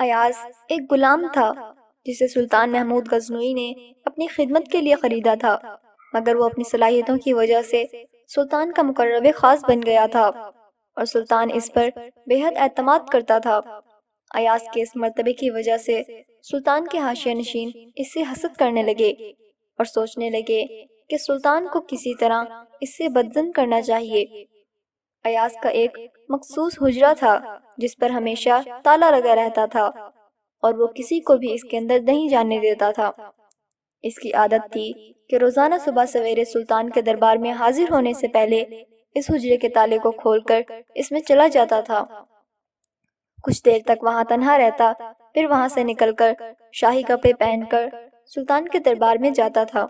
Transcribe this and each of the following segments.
अयाज एक गुलाम था जिसे सुल्तान महमूद गजनवी ने अपनी खिदमत के लिए ख़रीदा था मगर वो अपनी सलाहियतों की वजह से सुल्तान का मुकर्रब ख़ास बन गया था और सुल्तान इस पर बेहद अहतमाद करता था अयाज के इस मरतबे की वजह से सुल्तान के हाशिया नशीन इससे हसद करने लगे और सोचने लगे कि सुल्तान को किसी तरह इससे बदजन करना चाहिए अयाज का एक मखसूस हुजरा था जिस पर हमेशा ताला लगा रहता था और वो किसी को भी इसके अंदर नहीं जाने देता था इसकी आदत थी कि रोज़ाना सुबह सवेरे सुल्तान के दरबार में हाजिर होने से पहले इस हुजरे के ताले को खोलकर इसमें चला जाता था कुछ देर तक वहां तन्हा रहता फिर वहां से निकलकर शाही कपड़े पहनकर सुल्तान के दरबार में जाता था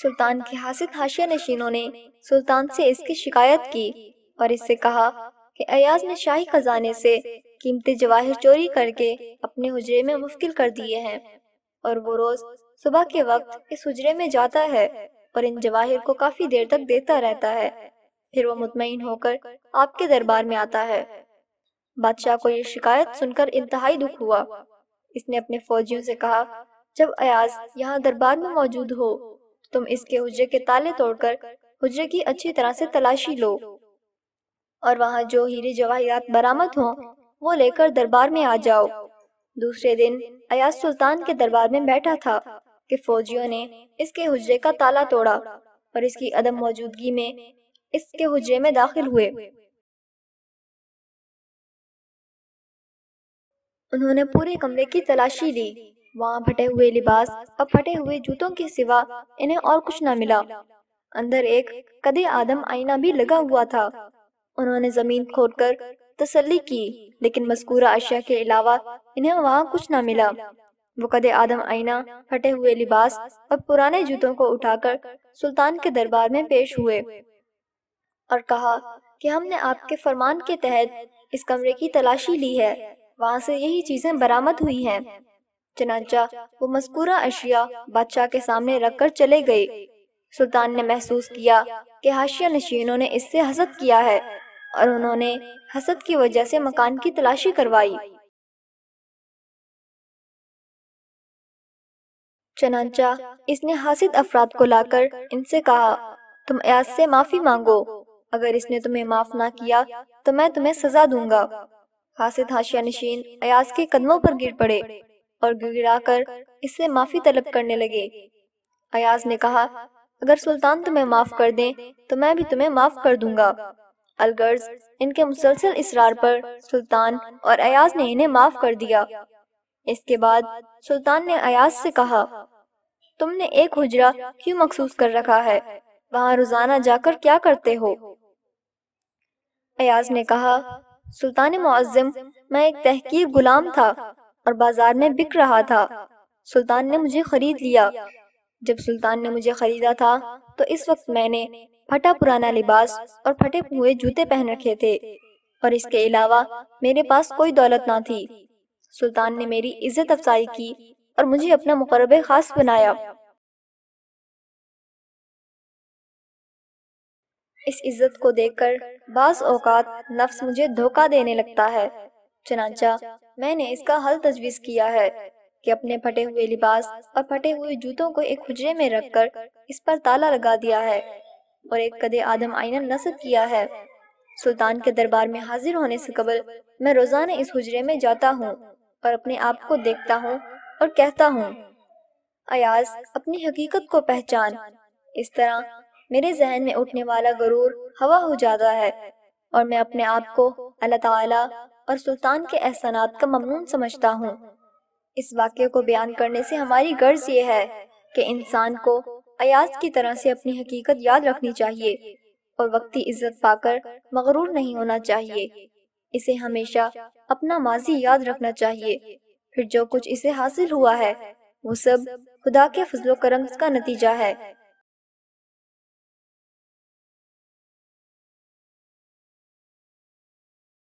सुल्तान की हासिद हाशिया नशीनों ने सुल्तान से इसकी शिकायत की और इससे कहा कि अयाज ने शाही खजाने से कीमती जवाहर चोरी करके अपने हुजरे में मुफ्किल कर दिए हैं और वो रोज सुबह के वक्त इस हुजरे में जाता है और इन जवाहिर को काफी देर तक देता रहता है फिर वो मुतमिन होकर आपके दरबार में आता है बादशाह को ये शिकायत सुनकर इंतहाई दुख हुआ इसने अपने फौजियों से कहा जब अयाज यहाँ दरबार में मौजूद हो तुम इसके हुजरे के ताले तोड़कर हुजरे की अच्छी तरह से तलाशी लो और वहाँ जो हीरे जवाहरात बरामद हों वो लेकर दरबार में आ जाओ दूसरे दिन अयाज सुल्तान के दरबार में बैठा था कि फौजियों ने इसके हुजरे का ताला तोड़ा और इसकी अदम मौजूदगी में इसके हुजरे में दाखिल हुए उन्होंने पूरे कमरे की तलाशी ली वहाँ फटे हुए लिबास और फटे हुए जूतों के सिवा इन्हें और कुछ न मिला अंदर एक कदे आदम आईना भी लगा हुआ था उन्होंने जमीन खोदकर तसल्ली की लेकिन मस्कूरा अशिया के अलावा इन्हें वहाँ कुछ ना मिला वो कदे आदम आईना फटे हुए लिबास और पुराने जूतों को उठाकर सुल्तान के दरबार में पेश हुए और कहा कि हमने आपके फरमान के तहत इस कमरे की तलाशी ली है वहाँ से यही चीजें बरामद हुई हैं चनाचा वो मस्कूरा अशिया बादशाह के सामने रख कर चले गए सुल्तान ने महसूस किया कि हाशिया नशीनों ने इससे हसद किया है और उन्होंने हसद की वजह से मकान की तलाशी करवाई चनाचा इसने हासिद अफराद को लाकर इनसे कहा तुम अयाज से माफी मांगो अगर इसने तुम्हें माफ ना किया तो मैं तुम्हें सजा दूंगा हासिद हाशिया नशीन अयाज के कदमों पर गिर पड़े और गिड़गिड़ाकर इससे माफी तलब करने लगे अयाज ने कहा अगर सुल्तान तुम्हें माफ कर दें तो मैं भी तुम्हें माफ कर दूंगा अलगर्ज इनके मुसलसल इसरार पर सुल्तान और अयाज ने इन्हें माफ कर दिया इसके बाद सुल्तान ने अयाज से कहा तुमने एक हुजरा क्यों मखसूस कर रखा है वहां रोजाना जाकर क्या करते हो अयाज ने कहा सुल्तान मुआजम मैं एक तहकीर गुलाम था और बाजार में बिक रहा था सुल्तान ने मुझे खरीद लिया जब सुल्तान ने मुझे खरीदा था तो इस वक्त मैंने फटा पुराना लिबास और फटे हुए जूते पहन रखे थे और इसके अलावा मेरे पास कोई दौलत ना थी सुल्तान ने मेरी इज्जत अफजाई की और मुझे अपना मुकरब खास बनाया इस इज्जत को देखकर बास औकात नफ्स मुझे धोखा देने लगता है चनाचा अच्छा, मैंने इसका हल तजवीज़ किया है कि अपने फटे हुए लिबास और फटे हुए जूतों को एक हुजरे में रखकर इस पर ताला लगा दिया है और एक कदे आदम आइना नस्ब किया है सुल्तान के दरबार में हाजिर होने से कबल मैं रोज़ाना इस हुजरे में जाता हूँ और अपने आप को देखता हूँ और कहता हूँ अयाज अपनी हकीकत को पहचान इस तरह मेरे जहन में उठने वाला गरूर हवा हो जाता है और मैं अपने आप को अल्लाह ताला और सुल्तान के एहसानात का ममनून समझता हूँ इस वाक्य को बयान करने से हमारी गर्ज ये है कि इंसान को अयाज की तरह से अपनी हकीकत याद रखनी चाहिए और वक्ती इज्जत पाकर मगरूर नहीं होना चाहिए इसे हमेशा अपना माजी याद रखना चाहिए फिर जो कुछ इसे हासिल हुआ है वो सब खुदा के फजलो करम का नतीजा है